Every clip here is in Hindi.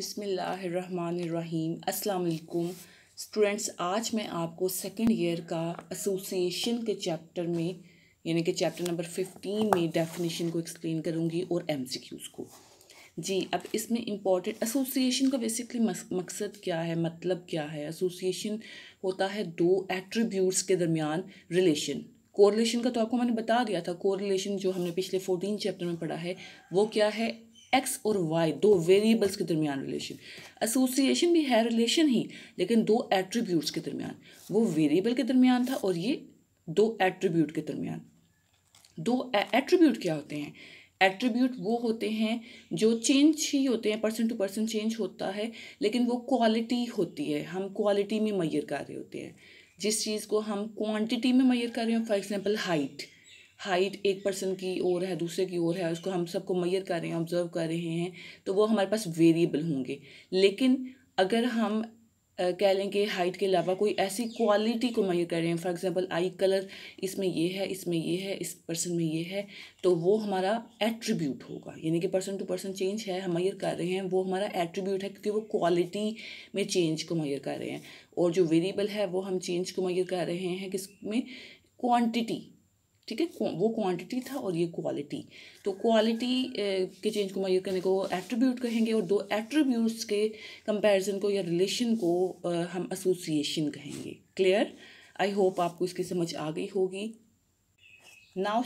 बिसमीम् अल्लाम स्टूडेंट्स आज मैं आपको सेकेंड ईयर का एसोसिएशन के चैप्टर में यानी कि चैप्टर नंबर फिफ्टीन में डेफिनेशन को एक्सप्लेन करूँगी और एम सी क्यूज़ को जी अब इसमें इम्पॉर्टेंट एसोसिएशन का बेसिकली मकसद क्या है मतलब क्या है एसोसिएशन होता है दो एट्रीब्यूट्स के दरमियान रिलेशन कोरिलेशन का तो आपको मैंने बता दिया था कोरिलेशन जो हमने पिछले फोर्टीन चैप्टर में पढ़ा है वो क्या है एक्स और वाई दो वेरिएबल्स के दरमियान रिलेशन एसोसिएशन भी है रिलेशन ही लेकिन दो एट्रीब्यूट्स के दरमियान वो वेरिएबल के दरमियान था और ये दो एट्रीब्यूट के दरमियान दो एट्रीब्यूट क्या होते हैं एट्रीब्यूट वो होते हैं जो चेंज ही होते हैं पर्सन टू पर्सन चेंज होता है लेकिन वो क्वालिटी होती है हम क्वालिटी में मैयर कर रहे होते हैं जिस चीज़ को हम क्वांटिटी में मैयर कर रहे हैं फॉर एग्जांपल हाइट हाइट एक पर्सन की ओर है दूसरे की ओर है उसको हम सबको मैयर कर रहे हैं ऑब्जर्व कर रहे हैं तो वो हमारे पास वेरिएबल होंगे लेकिन अगर हम कह लें कि हाइट के अलावा कोई ऐसी क्वालिटी को मैयर कर रहे हैं फॉर एग्जांपल आई कलर इसमें ये है इसमें ये है इस पर्सन में ये है तो वो हमारा एट्रीब्यूट होगा यानी कि पर्सन टू पर्सन चेंज है हम मैयर कर रहे हैं वो हमारा एट्रीब्यूट है क्योंकि वो क्वालिटी में चेंज को मैयर कर रहे हैं और जो वेरिएबल है वो हम चेंज को मैयर कर रहे हैं किस में क्वान्टिटी ठीक है वो क्वांटिटी था और ये क्वालिटी तो क्वालिटी के चेंज को मयूर करने को एट्रीब्यूट कहेंगे और दो एट्रीब्यूट्स के कंपैरिजन को या रिलेशन को हम एसोसिएशन कहेंगे क्लियर आई होप आपको इसकी समझ आ गई होगी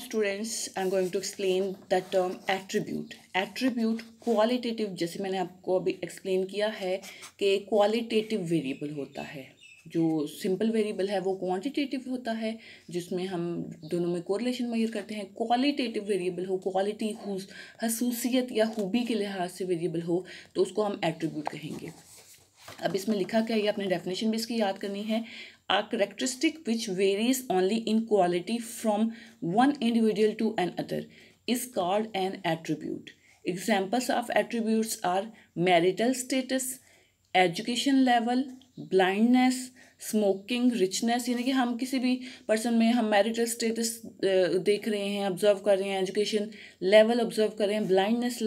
students I am going to explain the term attribute attribute qualitative जैसे मैंने आपको अभी एक्सप्लेन किया है कि क्वालिटेटिव वेरिएबल होता है जो सिंपल वेरिएबल है वो क्वांटिटेटिव होता है जिसमें हम दोनों में कोरिलेशन मयर करते हैं क्वालिटेटिव वेरिएबल हो क्वालिटी खसूसियत या खूबी के लिहाज से वेरिएबल हो तो उसको हम एट्रीब्यूट कहेंगे अब इसमें लिखा क्या है अपने डेफिनेशन भी इसकी याद करनी है a characteristic which varies only in quality from one individual to another is called an attribute examples of attributes are marital status education level blindness smoking richness यानी कि हम किसी भी पर्सन में हम मैरिटल स्टेटस देख रहे हैं ऑब्जर्व कर रहे हैं एजुकेशन लेवल ऑब्जर्व कर रहे हैं ब्लाइंडनेस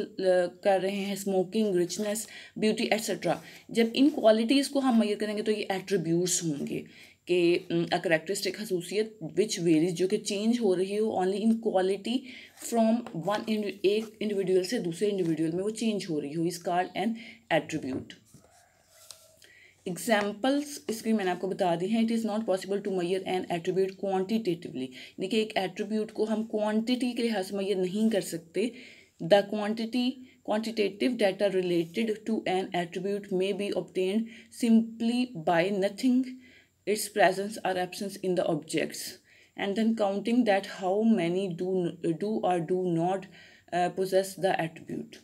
कर रहे हैं स्मोकिंग रिचनेस ब्यूटी एट्सट्रा जब इन क्वालिटीज़ को हम मैयर करेंगे तो ये एट्रीब्यूट्स होंगे के अ करेक्टरिस्टिक खसूसियत विच वेरीज जो कि चेंज हो रही हो only in quality from one एक इंडिविजुअल से दूसरे इंडिविजुअल में वो चेंज हो रही हो इस कार्ड एंड एट्रीब्यूट एग्जाम्पल्स इसकी मैंने आपको बता दी हैं it is not possible to measure an attribute quantitatively यानी एक एट्रीब्यूट को हम क्वान्टिटी के लिहाज से मैयर नहीं कर सकते the quantity quantitative data related to an attribute may be obtain simply by nothing its presence or absence in the objects and then counting that how many do do or do not possess the attribute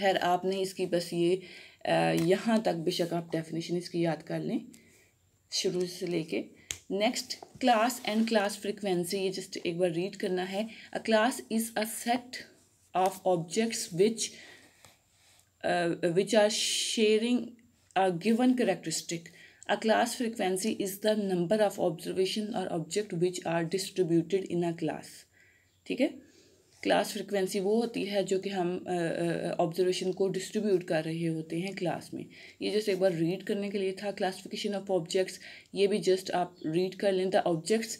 खैर आपने इसकी बस ये यहाँ तक बेशक आप डेफिनेशन इसकी याद कर लें शुरू से लेके next class and class frequency ये जस्ट एक बार रीड करना है a class is a set of objects which which are sharing a given characteristic a class frequency is the number of observation और object which are distributed in a class ठीक है क्लास फ्रिक्वेंसी वो होती है जो कि हम ऑब्जर्वेशन को डिस्ट्रीब्यूट कर रहे होते हैं क्लास में ये जैसे एक बार रीड करने के लिए था क्लासिफिकेशन ऑफ ऑब्जेक्ट्स ये भी जस्ट आप रीड कर लें the objects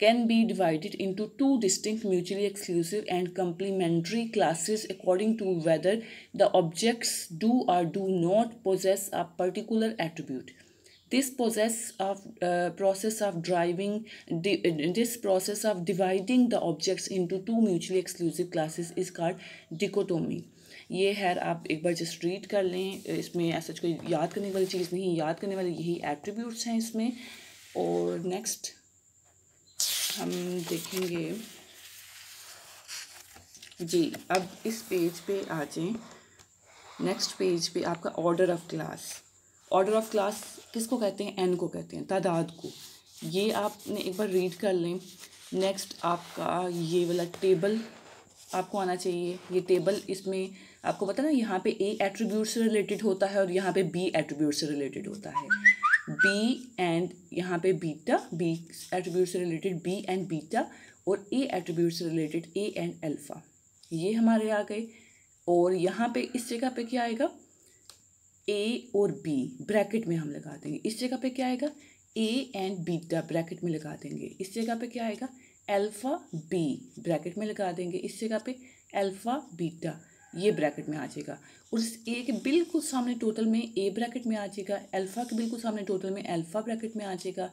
can be divided into two distinct mutually exclusive and complementary classes according to whether the objects do or do not possess a particular attribute this process of uh, process of driving this process of dividing the objects into two mutually exclusive classes is called dichotomy ये है आप एक बार जस्ट रीड कर लें इसमें ऐसा कोई याद करने वाली चीज़ नहीं याद करने वाले यही एट्रीब्यूट्स हैं इसमें और नेक्स्ट हम देखेंगे जी अब इस पेज पे आ जाएं नेक्स्ट पेज पे आपका order of class order of class किसको कहते हैं एन को कहते हैं तादाद को ये आपने एक बार रीड कर लें नेक्स्ट आपका ये वाला टेबल आपको आना चाहिए ये टेबल इसमें आपको पता ना यहाँ पे ए एट्रीब्यूट से रिलेटेड होता है और यहाँ पे बी एट्रीब्यूट से रिलेटेड होता है बी एंड यहाँ पे बीटा बी एट्रीब्यूट से रिलेटेड बी एंड बीटा और ए एट्रीब्यूट से रिलेटेड ए एंड अल्फ़ा ये हमारे आ गए और यहाँ पे इस जगह पे क्या आएगा ए और बी ब्रैकेट में हम लगा देंगे इस जगह पे क्या आएगा ए एंड बीटा ब्रैकेट में लगा देंगे इस जगह पे क्या आएगा अल्फ़ा बी ब्रैकेट में लगा देंगे इस जगह पे अल्फ़ा बीटा ये ब्रैकेट में आ जाएगा और इस ए के बिल्कुल सामने टोटल में ए ब्रैकेट में आ जाएगा अल्फ़ा के बिल्कुल सामने टोटल में अल्फ़ा ब्रैकेट में आ जाएगा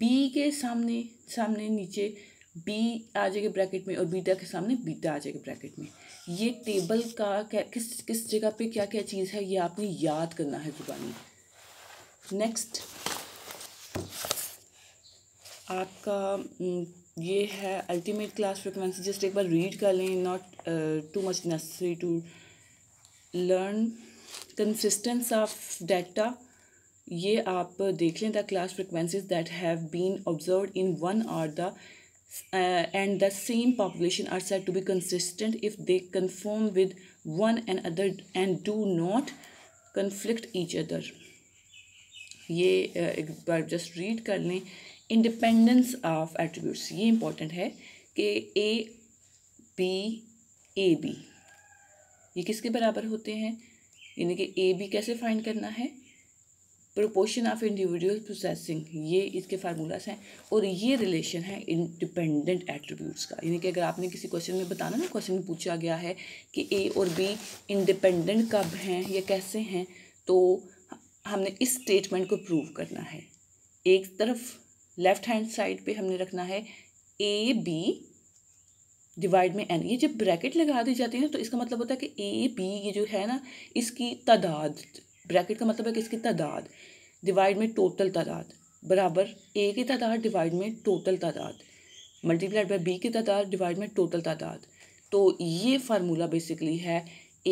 बी के सामने सामने नीचे बी आ जाएगा ब्रैकेट में और बीटा के सामने बीटा आ जाएगा ब्रैकेट में ये टेबल का क्या किस किस जगह पे क्या क्या चीज़ है ये आपने याद करना है जुबानी नेक्स्ट आपका ये है अल्टीमेट क्लास फ्रिक्वेंसी जस्ट एक बार रीड कर लें not too much necessary to learn consistence of data ये आप देख लें the class frequencies that have been observe in one or the uh, and the same population are said to be consistent if they conform with one and other and do not conflict each other ये एक बार जस्ट रीड कर लें इंडिपेंडेंस ऑफ एट्रीब्यूट्स ये इम्पॉर्टेंट है कि ए बी ए बी ये किसके बराबर होते हैं यानी कि ए बी कैसे फाइंड करना है प्रोपोर्शन ऑफ इंडिविजुअल प्रोसेसिंग ये इसके फार्मूलाज हैं और ये रिलेशन है इंडिपेंडेंट एट्रीब्यूट्स का यानी कि अगर आपने किसी क्वेश्चन में बताना ना क्वेश्चन में पूछा गया है कि ए और बी इंडिपेंडेंट कब हैं या कैसे हैं तो हमने इस स्टेटमेंट को प्रूव करना है एक तरफ लेफ्ट हैंड साइड पे हमने रखना है ए बी डिवाइड में एन ये जब ब्रैकेट लगा दी जाती है ना तो इसका मतलब होता है कि ए बी ये जो है ना इसकी तादाद ब्रैकेट का मतलब है कि इसकी तादाद डिवाइड में टोटल तादाद बराबर ए की तादाद डिवाइड में टोटल तादाद मल्टीप्लाइड बाई बी की तादाद डिवाइड में टोटल तादाद तो ये फार्मूला बेसिकली है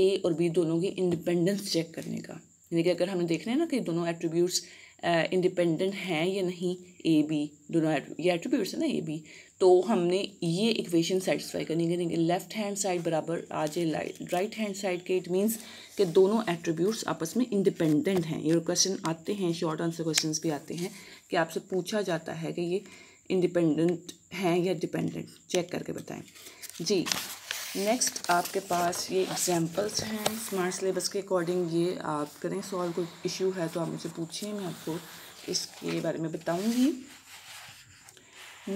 ए और बी दोनों की इंडिपेंडेंस चेक करने का यानी कि अगर हमें देखना है ना कि दोनों एट्रीब्यूट्स इंडिपेंडेंट हैं या नहीं ए बी दोनों ये एट्रीब्यूट्स हैं ना ए बी तो हमने ये इक्वेशन सेटिस्फाई करनी करेंगे लेफ्ट हैंड साइड बराबर आ जाए राइट हैंड साइड के इट मीन्स के दोनों एट्रीब्यूट्स आपस में इंडिपेंडेंट हैं ये क्वेश्चन आते हैं शॉर्ट आंसर क्वेश्चन भी आते हैं कि आपसे पूछा जाता है कि ये इंडिपेंडेंट हैं या डिपेंडेंट चेक करके बताएं जी नेक्स्ट आपके पास ये एग्जांपल्स हैं स्मार्ट सिलेबस के अकॉर्डिंग ये आप करें सॉल्व कोई इशू है तो आप मुझसे पूछिए मैं आपको इसके बारे में बताऊंगी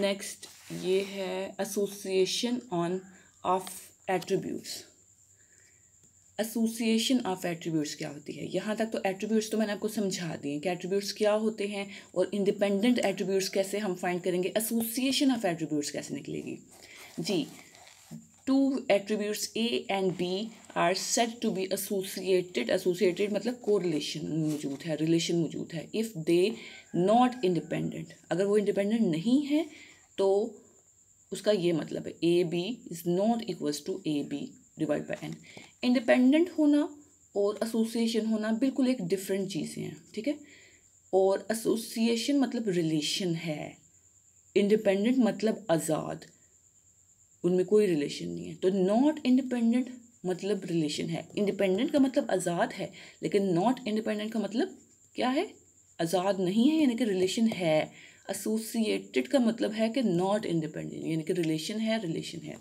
नेक्स्ट ये है association on of attributes association of attributes क्या होती है यहाँ तक तो एट्रीब्यूट्स तो मैंने आपको समझा दिए कि एट्रीब्यूट्स क्या होते हैं और इंडिपेंडेंट एट्रीब्यूट्स कैसे हम फाइंड करेंगे एसोसिएशन ऑफ एट्रीब्यूट्स कैसे निकलेगी जी two attributes A and B are said to be associated associated मतलब को रिलेशन मौजूद है रिलेशन मौजूद है इफ़ दे नॉट इंडिपेंडेंट अगर वो इंडिपेंडेंट नहीं है तो उसका ये मतलब है A B is not equals to A B divide by N independent होना और एसोसिएशन होना बिल्कुल एक डिफरेंट चीज़ें हैं ठीक है और एसोसिएशन मतलब रिलेशन है इंडिपेंडेंट मतलब आज़ाद उनमें कोई रिलेशन नहीं है तो नॉट इंडिपेंडेंट मतलब रिलेशन है इंडिपेंडेंट का मतलब आज़ाद है लेकिन नॉट इंडिपेंडेंट का मतलब क्या है आज़ाद नहीं है यानी कि रिलेशन है एसोसिएटेड का मतलब है कि नॉट इंडिपेंडेंट यानी कि रिलेशन है रिलेशन है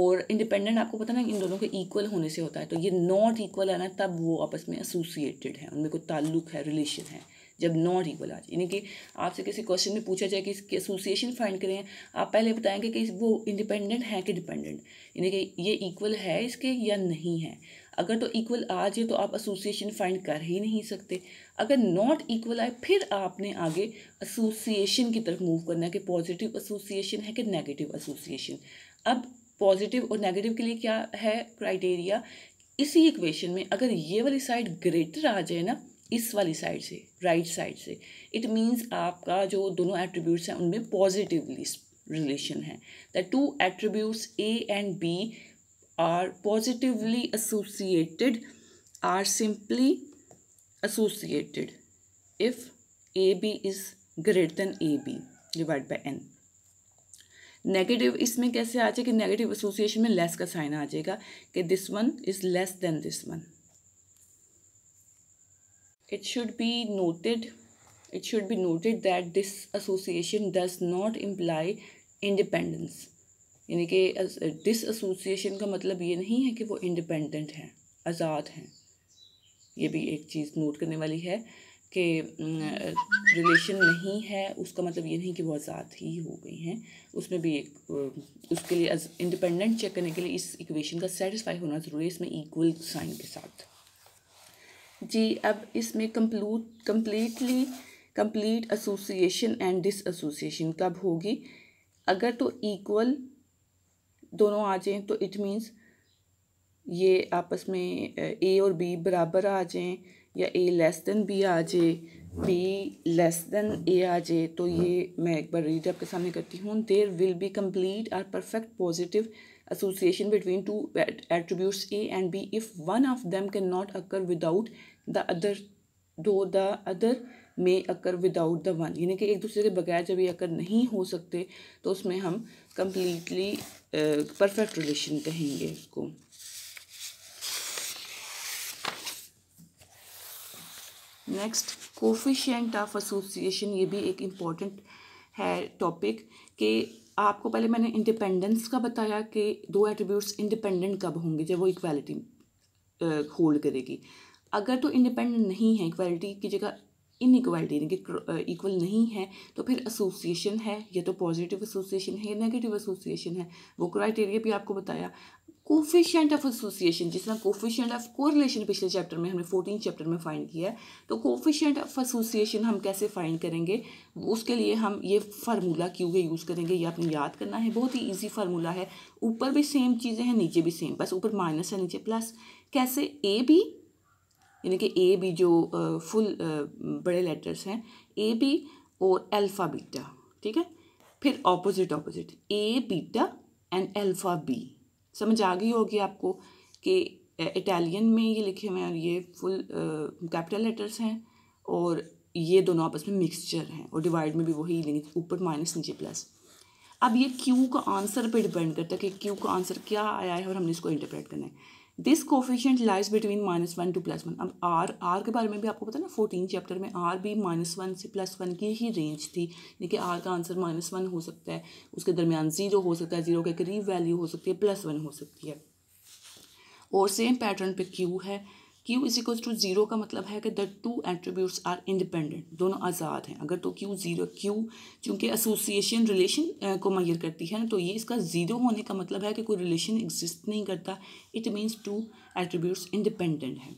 और इंडिपेंडेंट आपको पता ना इन दोनों के इक्वल होने से होता है तो ये नॉट इक्वल आना तब वो आपस में एसोसिएटेड है उनमें कोई ताल्लुक है रिलेशन है जब नॉट इक्वल आ जाए यानी कि आपसे किसी क्वेश्चन में पूछा जाए कि इसके एसोसिएशन फाइंड करें आप पहले बताएंगे कि वो इंडिपेंडेंट है कि डिपेंडेंट यानी कि ये इक्वल है इसके या नहीं है अगर तो इक्वल आ जाए तो आप एसोसिएशन फाइंड कर ही नहीं सकते अगर नॉट इक्वल आए फिर आपने आगे एसोसिएशन की तरफ मूव करना है कि पॉजिटिव एसोसिएशन है कि नेगेटिव एसोसिएशन अब पॉजिटिव और नेगेटिव के लिए क्या है क्राइटेरिया इसी इक्वेशन में अगर ये वाली साइड ग्रेटर आ जाए ना इस वाली साइड से राइट साइड से इट मीन्स आपका जो दोनों एट्रीब्यूट्स हैं उनमें पॉजिटिवली रिलेशन है the two attributes A and B are positively associated or simply associated if A B is greater than A B divide by N negative इसमें कैसे आ जाए कि नेगेटिव एसोसिएशन में लेस का साइन आ जाएगा कि this one is less than this one it should be noted it should be noted that this association does not imply independence यानी कि डिस एसोसिएशन का मतलब ये नहीं है कि वो इंडिपेंडेंट हैं आज़ाद हैं ये भी एक चीज़ नोट करने वाली है कि रिलेशन नहीं है उसका मतलब ये नहीं कि वो आज़ाद ही हो गई हैं उसमें भी एक उसके लिए इंडिपेंडेंट चेक करने के लिए इस इक्वेशन का सेटिस्फाई होना ज़रूरी है इसमें इक्वल साइन के साथ जी अब इसमें complete completely complete association and disassociation कब होगी अगर तो इक्वल दोनों आ जाएँ तो इट मीन्स ये आपस में ए और बी बराबर आ जाएँ या ए लेस देन बी आ जाए बी लेस देन ए आ जाए तो ये मैं एक बार रीड आपके सामने करती हूँ there will be complete or perfect positive association between two attributes A and B if one of them can not occur without the other though the other may occur without the one यानी कि एक दूसरे के बगैर जब ये अकर नहीं हो सकते तो उसमें हम कम्प्लीटली परफेक्ट रिलेशन कहेंगे इसको नेक्स्ट कोफिशेंट ऑफ एसोसिएशन ये भी एक इम्पॉर्टेंट है टॉपिक कि आपको पहले मैंने इंडिपेंडेंस का बताया कि दो एट्रीब्यूट्स इंडिपेंडेंट कब होंगे जब वो इक्वालिटी होल्ड करेगी अगर तो इंडिपेंडेंट नहीं है इक्वालिटी की जगह इन इक्वालिटी यानी कि इक्वल नहीं है तो फिर एसोसिएशन है या तो पॉजिटिव एसोसिएशन है या नेगेटिव एसोसिएशन है वो क्राइटेरिया भी आपको बताया कोफिशियंट ऑफ एसोसिएशन जिस तरह कोफिशियंट ऑफ कोरिलेशन पिछले चैप्टर में हमने फोर्टीन चैप्टर में फाइंड किया है तो कोफिशियंट ऑफ एसोसिएशन हम कैसे फाइंड करेंगे उसके लिए हम ये फार्मूला क्यू के यूज़ करेंगे ये आपने याद करना है बहुत ही ईजी फार्मूला है ऊपर भी सेम चीज़ें हैं नीचे भी सेम बस ऊपर माइनस है नीचे प्लस कैसे ए भी यानी कि ए भी जो फुल बड़े लेटर्स हैं ए बी और अल्फ़ा बीटा ठीक है फिर opposite opposite A beta and alpha B समझ आ गई होगी आपको कि इटालियन में ये लिखे हुए हैं और ये फुल कैपिटल लेटर्स हैं और ये दोनों आपस में मिक्सचर हैं और डिवाइड में भी वही लेंगे ऊपर माइनस नीचे प्लस अब ये क्यू का आंसर पे डिपेंड करता है कि क्यू का आंसर क्या आया है और हमने इसको इंटरप्रेट करना है this coefficient lies between minus one to plus one अब आर आर के बारे में भी आपको पता ना फोर्टीन चैप्टर में आर भी माइनस वन से प्लस वन की ही रेंज थी यानी कि आर का आंसर माइनस वन हो सकता है उसके दरमियान जीरो हो सकता है जीरो के करीब वैल्यू हो सकती है प्लस वन हो सकती है और सेम पैटर्न पे क्यू है Q is equal to zero का मतलब है कि the two attributes are independent दोनों आज़ाद हैं अगर तो क्यू जीरो क्यू चूँकि एसोसिएशन रिलेशन को मैयर करती है ना तो ये इसका ज़ीरो होने का मतलब है कि कोई रिलेशन एग्जिस्ट नहीं करता it means two attributes independent है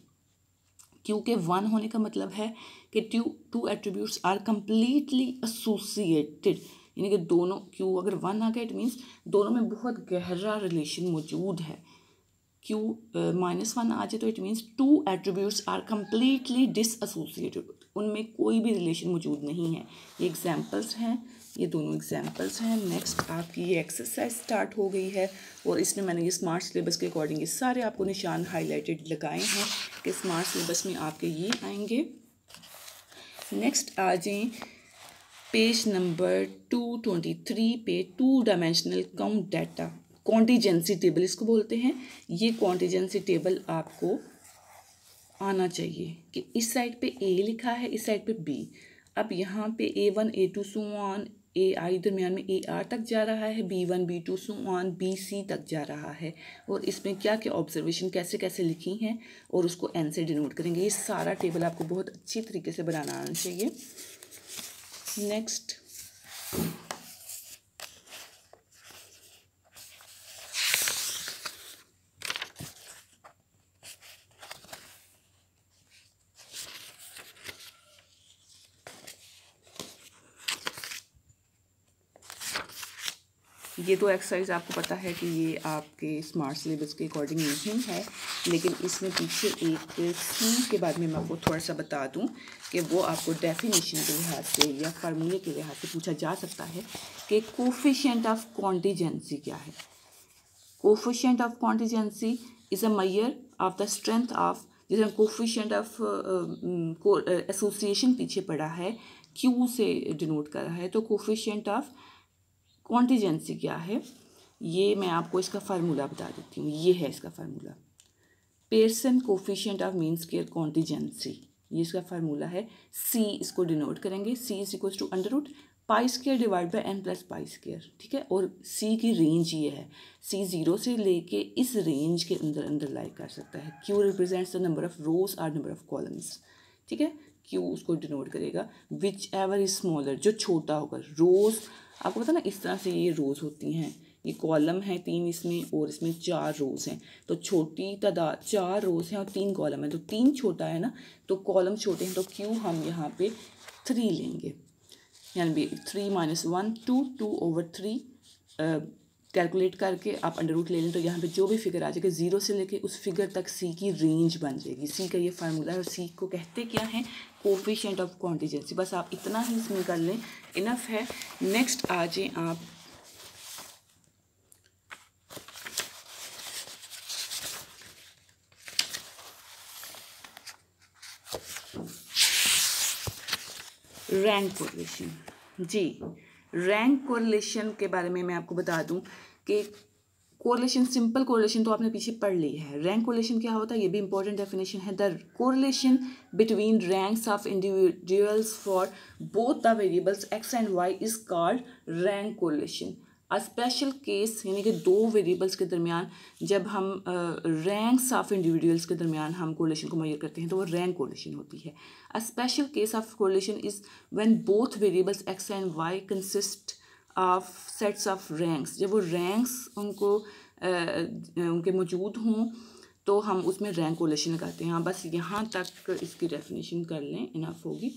क्योंकि वन होने का मतलब है कि two two attributes are completely associated यानी कि दोनों क्यू अगर वन आ गया इट मीन्स दोनों में बहुत गहरा रिलेशन मौजूद है q माइनस uh, वन आ जाए तो it means two attributes are completely dissociated उनमें कोई भी रिलेशन मौजूद नहीं है ये एग्जाम्पल्स हैं ये दोनों एग्जाम्पल्स हैं नेक्स्ट आपकी ये एक्सरसाइज स्टार्ट हो गई है और इसमें मैंने ये स्मार्ट सिलेबस के अकॉर्डिंग ये सारे आपको निशान हाईलाइटेड लगाए हैं कि स्मार्ट सिलेबस में आपके ये आएंगे नेक्स्ट आ जाए page number two twenty three पे टू डायमेंशनल कम डाटा कॉन्टीजेंसी टेबल इसको बोलते हैं ये कॉन्टीजेंसी टेबल आपको आना चाहिए कि इस साइड पे ए लिखा है इस साइड पे बी अब यहाँ पे A one A two so on A I दरमियान में ए आर तक जा रहा है B one B two so on B C तक जा रहा है और इसमें क्या क्या ऑब्जर्वेशन कैसे कैसे लिखी हैं और उसको एन से डिनोट करेंगे ये सारा टेबल आपको बहुत अच्छी तरीके से बनाना आना चाहिए नेक्स्ट ये तो एक्सरसाइज आपको पता है कि ये आपके स्मार्ट सिलेबस के अकॉर्डिंग नहीं है लेकिन इसमें पीछे एक सी के बारे में मैं आपको थोड़ा सा बता दूं कि वो आपको डेफिनेशन के लिहाज से या फार्मूले के लिहाज से पूछा जा सकता है कि कोफिशेंट ऑफ कॉन्टीजेंसी क्या है coefficient of contingency is a measure of the strength of जिसमें कोफिशेंट ऑफ एसोसिएशन पीछे पड़ा है क्यू से डिनोट कर रहा है तो कोफिशेंट ऑफ कॉन्टीजेंसी क्या है ये मैं आपको इसका फार्मूला बता देती हूँ ये है इसका formula Pearson coefficient of mean square contingency ये इसका फार्मूला है सी इसको डिनोट करेंगे C is equal to under root pi square divide by N plus pi square ठीक है और सी की रेंज ये है सी जीरो से लेके इस रेंज के अंदर अंदर लाइक कर सकता है Q represents the number of rows or number of columns ठीक है क्यू उसको डिनोट करेगा विच एवर इज स्मॉलर जो छोटा होगा रोज़ आपको पता ना इस तरह से ये रोज़ होती हैं ये कॉलम है तीन इसमें और इसमें चार रोज़ हैं तो छोटी तादाद चार रोज़ हैं और तीन कॉलम है तो तीन छोटा है ना तो कॉलम छोटे हैं तो क्यों हम यहाँ पे थ्री लेंगे यानी three minus one two two over three calculate करके आप अंडर रूट ले लें तो यहाँ पे जो भी फिगर आ जाएगा ज़ीरो से लेके उस फिगर तक सी की रेंज बन जाएगी सी का ये फार्मूला है और सी को कहते क्या है कोफिशेंट ऑफ क्वान्टिजेंसी बस आप इतना ही इसमें कर लें इनफ है नेक्स्ट आ जाए आप रैंक कोरिलेशन जी रैंक कोरिलेशन के बारे में मैं आपको बता दूं कि कोरिलेशन सिंपल कोरिलेशन तो आपने पीछे पढ़ ली है रैंक कोरिलेशन क्या होता है ये भी इंपॉर्टेंट डेफिनेशन है the correlation between ranks of individuals for both the variables X and Y is called rank correlation a special case यानी कि दो वेरिएबल्स के दरमियान जब हम रैंक्स ऑफ इंडिविजुअल्स के दरमियान हम कोलेशन को मैयर करते हैं तो वो रैंक कोलेशन होती है a special case of correlation is when both variables X and Y consist of sets of ranks जब वो रैंक्स उनको आ, उनके मौजूद हों तो हम उसमें रैंक कोलेशन लगाते हैं हाँ, बस यहाँ तक इसकी डेफिनेशन कर लें इनफ होगी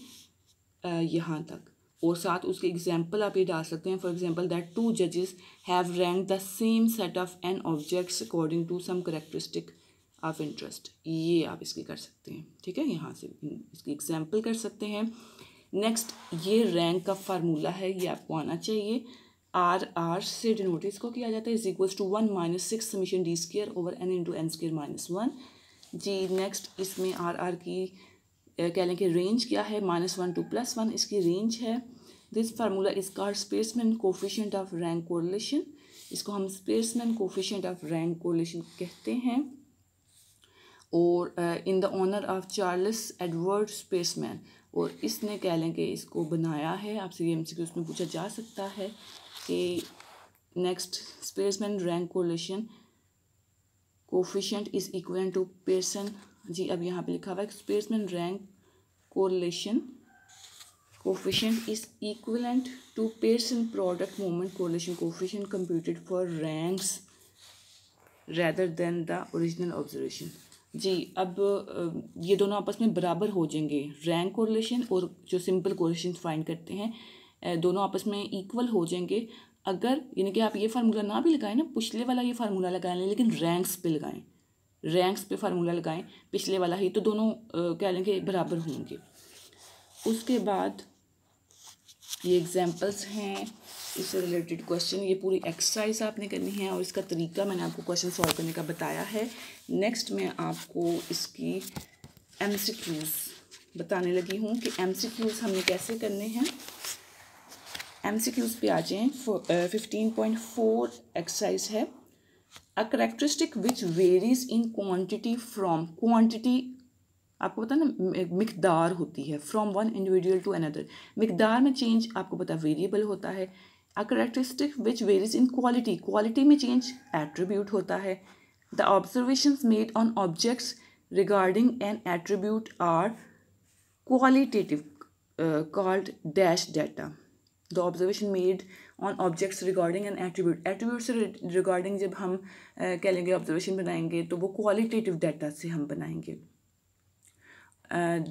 यहाँ तक और साथ उसके एग्जाम्पल आप ये डाल सकते हैं फॉर एग्जाम्पल दैट टू जजेस have rank the same set of N objects according to some characteristic of interest ये आप इसकी कर सकते हैं ठीक है यहाँ से इसकी एग्जाम्पल कर सकते हैं नेक्स्ट ये रैंक का फार्मूला है ये आपको आना चाहिए आर आर से डिनोट इसको किया जाता है is equals to one minus six summation D square over N into N square minus one जी नेक्स्ट इसमें आर आर की कह लें कि रेंज क्या है minus one to plus one इसकी रेंज है this formula is called Spearman coefficient of rank correlation इसको हम Spearman coefficient of rank correlation कहते हैं और in the honour of Charles Edward Spearman और इसने कह लें कि इसको बनाया है आपसे ये एम सी उसमें पूछा जा सकता है कि next Spearman rank correlation coefficient is equal to Pearson जी अब यहाँ पे लिखा हुआ है Spearman rank correlation coefficient is equivalent to Pearson product moment correlation coefficient computed for ranks rather than the original observation जी अब ये दोनों आपस में बराबर हो जाएंगे रैंक कोरिलेशन और जो सिंपल कोरिलेशन फाइंड करते हैं दोनों आपस में इक्वल हो जाएंगे अगर यानी कि आप ये फार्मूला ना भी लगाएं ना पिछले वाला ये फार्मूला लगा लें लेकिन रैंक्स पे लगाएं रैंक्स पे फार्मूला लगाएं पिछले वाला ही तो दोनों कह लेंगे बराबर होंगे उसके बाद ये एग्जाम्पल्स हैं इससे रिलेटेड क्वेश्चन ये पूरी एक्सरसाइज आपने करनी है और इसका तरीका मैंने आपको क्वेश्चन सॉल्व करने का बताया है नेक्स्ट मैं आपको इसकी एम बताने लगी हूँ कि एम हमने कैसे करने हैं एम सी क्यूज़ पे आ जाएँ फिफ्टीन पॉइंट फोर एक्सरसाइज है a characteristic which varies in quantity from quantity आपको पता ना मकदार होती है from one individual to another मकदार में चेंज आपको पता वेरिएबल होता है a characteristic which varies in quality quality में चेंज एट्रीब्यूट होता है The observations made on objects regarding an attribute are qualitative uh, called dash data. The observation made on objects regarding an attribute attribute से रिगार्डिंग जब हम कह लेंगे ऑब्जर्वेशन बनाएंगे तो वो क्वालिटेटिव डाटा से हम बनाएंगे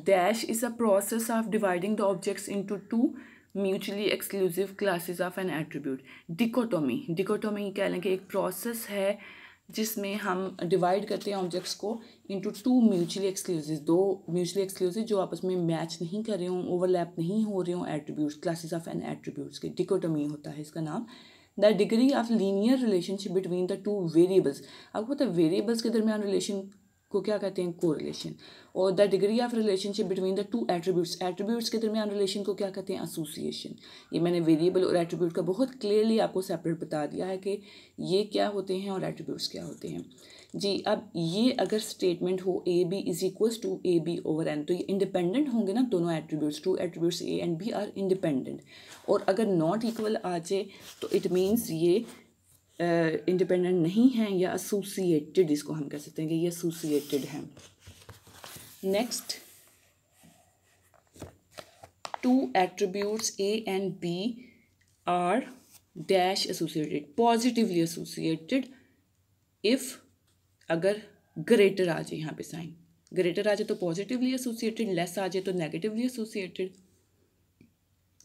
dash is a process of dividing the objects into mutually exclusive classes of an attribute dichotomy dichotomy कह लेंगे एक प्रोसेस है जिसमें हम डिवाइड करते हैं ऑब्जेक्ट्स को इंटू टू म्यूचुअली एक्सक्लूसिव दो म्यूचुअली एक्सक्लूसिव जो आपस में मैच नहीं कर रहे हों ओवरलैप नहीं हो रहे हों attributes classes of an attributes के डिकोटमी होता है इसका नाम the degree of linear relationship between the two variables आपको पता है वेरिएबल्स के दरमियान रिलेशन को क्या कहते हैं को रिलेशन और the degree of relationship between the two attributes attributes के दरमियान रिलेशन को क्या कहते हैं एसोसिएशन ये मैंने वेरिएबल और एट्रीब्यूट का बहुत क्लियरली आपको सेपरेट बता दिया है कि ये क्या होते हैं और एट्रीब्यूट्स क्या होते हैं जी अब ये अगर स्टेटमेंट हो A B is equals to A B over N तो ये इंडिपेंडेंट होंगे ना दोनों attributes two attributes A and B are independent और अगर नॉट इक्वल आ जाए तो इट मीन्स ये इंडिपेंडेंट नहीं हैं या एसोसिएटेड इसको हम कह सकते हैं कि ये एसोसिएटेड हैं next two attributes A and B are dash associated positively associated if अगर ग्रेटर आ जाए यहाँ पे साइन ग्रेटर आ जाए तो पॉजिटिवली एसोसिएटेड लेस आ जाए तो negatively associated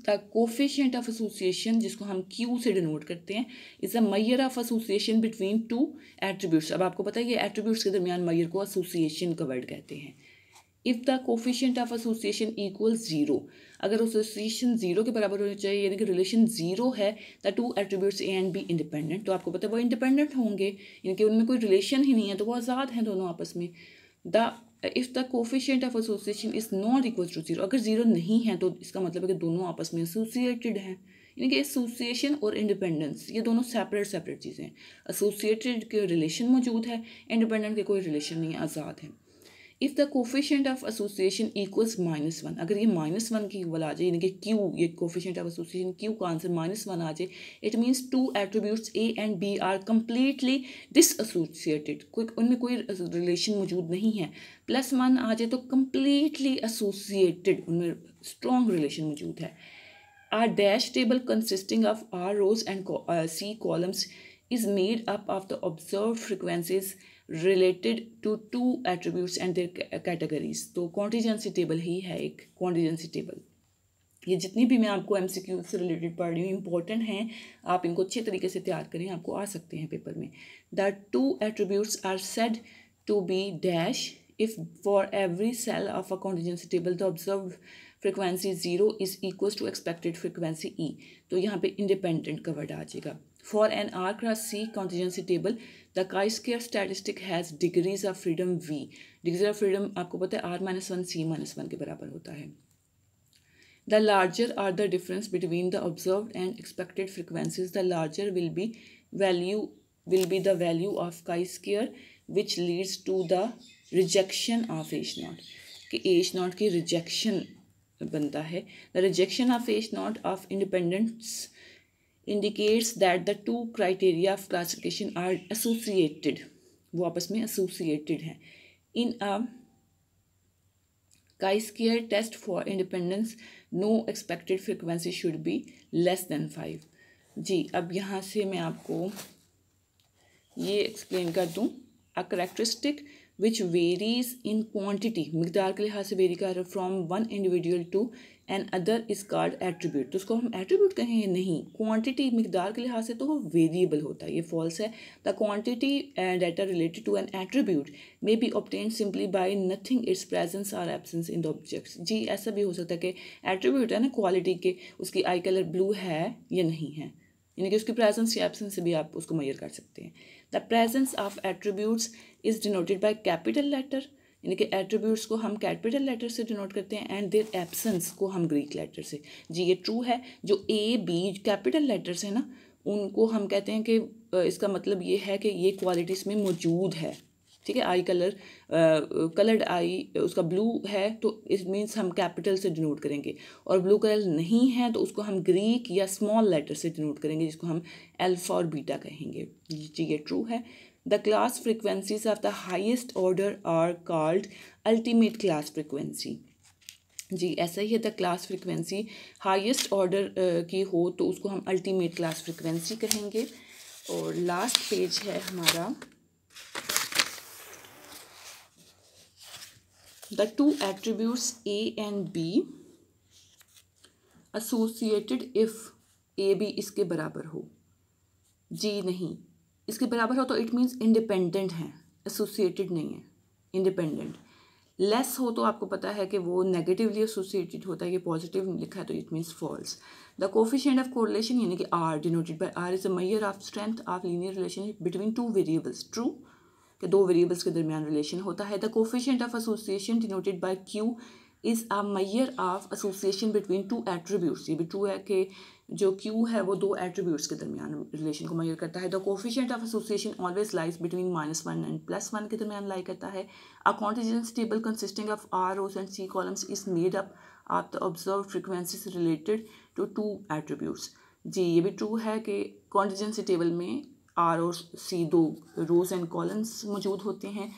the coefficient of association जिसको हम क्यू से डिनोट करते हैं is a measure of association between two attributes अब आपको पता है ये एट्रीब्यूट्स के दरमियान मैयर को एसोसिएशन का वर्ड कहते हैं if the coefficient of association equal zero अगर एसोसिएशन ज़ीरो के बराबर होना चाहिए यानी कि रिलेशन ज़ीरो है the two attributes A and B independent तो आपको पता है वो इंडिपेंडेंट होंगे यानी कि उनमें कोई रिलेशन ही नहीं है तो वो आज़ाद हैं दोनों आपस में the if the coefficient of association is not equal to zero अगर जीरो नहीं है तो इसका मतलब है कि दोनों आपस में एसोसिएटेड हैं यानी कि एसोसिएशन और इंडिपेंडेंस ये दोनों सेपरेट सेपरेट चीज़ें हैं एसोसिएटेड के रिलेशन मौजूद है इंडिपेंडेंट के कोई रिलेशन नहीं है आज़ाद है if the coefficient of association equals minus one अगर ये माइनस वन की इक्वल आ जाए यानी कि क्यू ये कोफिशेंट ऑफ एसोसिएशन क्यू का आंसर माइनस वन आ जाए it means two attributes A and B are completely dissociated कोई उनमें कोई रिलेशन मौजूद नहीं है प्लस वन आ जाए तो कम्प्लीटली एसोसिएटेड उनमें स्ट्रॉन्ग रिलेशन मौजूद है R dash table consisting of R rows and C columns is made up of the observe frequencies related to two attributes and their categories तो कॉन्टीजेंसी टेबल ही है एक कॉन्टीजेंसी टेबल ये जितनी भी मैं आपको एम सी क्यू से रिलेटेड पढ़ रही हूँ इंपॉर्टेंट हैं आप इनको अच्छे तरीके से तैयार करें आपको आ सकते हैं पेपर में the two attributes are said to be dash if for every cell of a contingency table the observe frequency zero is equal to expected frequency E तो यहाँ पे इंडिपेंडेंट कवर्ड आ जाएगा For an R cross C contingency table, the chi-square statistic has degrees of freedom V. Degrees of freedom आपको पता है R minus one C minus one के बराबर होता है The larger are the difference between the observed and expected frequencies, the larger will be value will be the value of chi-square which leads to the rejection of H naught. कि H naught की rejection बनता है. The rejection of H naught of independence indicates that the two criteria of classification are associated वो आपस में एसोसिएटेड हैं in a chi square test for independence no expected frequency should be less than five जी अब यहाँ से मैं आपको ये एक्सप्लेन कर दूँ a characteristic which varies in quantity मकदार के लिहाज से वेरी कर from one individual to and other is called attribute तो उसको हम एट्रीब्यूट कहें नहीं क्वान्टिटी मकदार के लिहाज से तो वो वेरिएबल होता है ये फॉल्स है the quantity data related to an attribute may be obtained simply by nothing its presence or absence in the objects जी ऐसा भी हो सकता है कि एट्रीब्यूट है ना क्वालिटी के उसकी आई कलर ब्लू है या नहीं है यानी कि उसकी प्रेजेंस या एबसेंस से भी आप उसको मैयर कर सकते हैं the presence of attributes is denoted by capital letter इनके एट्रीब्यूट्स को हम कैपिटल लेटर से डिनोट करते हैं एंड देर एब्सेंस को हम ग्रीक लेटर से जी ये ट्रू है जो ए बी कैपिटल लेटर्स है ना उनको हम कहते हैं कि इसका मतलब ये है कि ये क्वालिटीज़ में मौजूद है ठीक है आई कलर कलर्ड आई उसका ब्लू है तो इट मीन्स हम कैपिटल से डिनोट करेंगे और ब्लू कलर नहीं है तो उसको हम ग्रीक या स्मॉल लेटर से डिनोट करेंगे जिसको हम एल्फा और बीटा कहेंगे जी ये ट्रू है The class frequencies of the highest order are called ultimate class frequency. जी ऐसा ही है the class frequency highest order की हो तो उसको हम अल्टीमेट क्लास फ्रिक्वेंसी कहेंगे और लास्ट पेज है हमारा the two attributes A and B associated if A B इसके बराबर हो जी नहीं इसके बराबर हो तो इट मीन्स इंडिपेंडेंट है एसोसिएटेड नहीं है इंडिपेंडेंट लेस हो तो आपको पता है कि वो नेगेटिवली एसोसिएटेड होता है ये पॉजिटिव लिखा है तो it means false the coefficient of correlation यानी कि R denoted by R is a measure of strength of linear relationship between two variables true कि दो वेरिएबल्स के दरमियान रिलेशन होता है the coefficient of association denoted by Q is a measure of association between two attributes ये भी ट्रू है कि जो क्यू है वो दो एट्रीब्यूट्स के दरमियान रिलेशन को मैयर करता है the coefficient of association always lies between minus one and plus one के दरमियान लाई करता है a contingency table consisting of R rows and C columns is made up of the observe frequencies related to two attributes जी ये भी ट्रू है कि कॉन्टीजेंसी टेबल में आर और सी दो रोज एंड कॉलम्स मौजूद होते हैं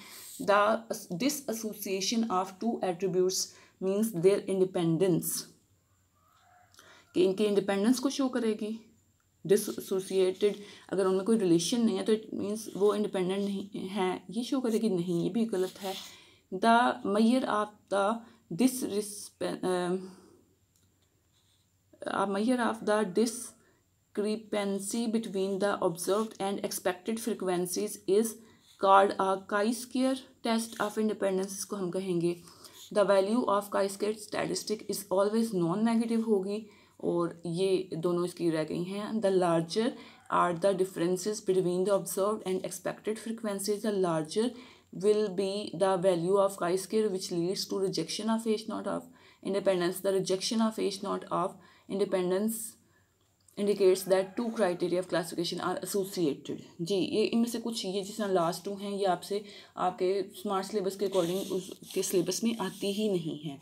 the dissociation of two attributes means their independence कि इनकी इंडिपेंडेंस को शो करेगी डिसोसिएटेड अगर उनमें कोई रिलेशन नहीं है तो इट मीन्स वो इंडिपेंडेंट नहीं है ये शो करेगी नहीं ये भी गलत है the measure of the dis measure of the dis discrepancy between the observed and expected frequencies is called a chi test of independence को हम कहेंगे द वैल्यू ऑफ काट statistic is always non negative होगी और ये दोनों इसकी रह गई हैं the larger are the differences between the observe and expected frequencies the larger will be the value of chi square which leads to rejection of H naught of independence the rejection of H naught of independence indicates that two criteria of classification are associated जी ये इनमें से कुछ ये जिस तरह लास्ट टू हैं ये आपसे आपके स्मार्ट सिलेबस के अकॉर्डिंग उसके सिलेबस में आती ही नहीं है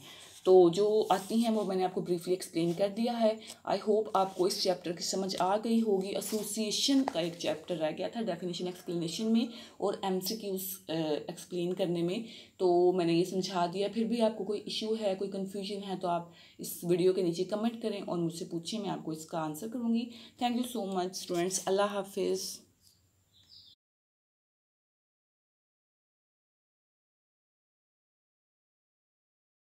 तो जो आती हैं वो मैंने आपको ब्रीफली एक्सप्लेन कर दिया है आई होप आपको इस चैप्टर की समझ आ गई होगी एसोसिएशन का एक चैप्टर रह गया था डेफिनेशन एक्सप्लेनेशन में और एम सी क्यूज एक्सप्लेन करने में तो मैंने ये समझा दिया फिर भी आपको कोई इशू है कोई कन्फ्यूजन है तो आप इस वीडियो के नीचे कमेंट करें और मुझसे पूछें मैं आपको इसका आंसर करूँगी thank you so much students अल्लाह हाफिज़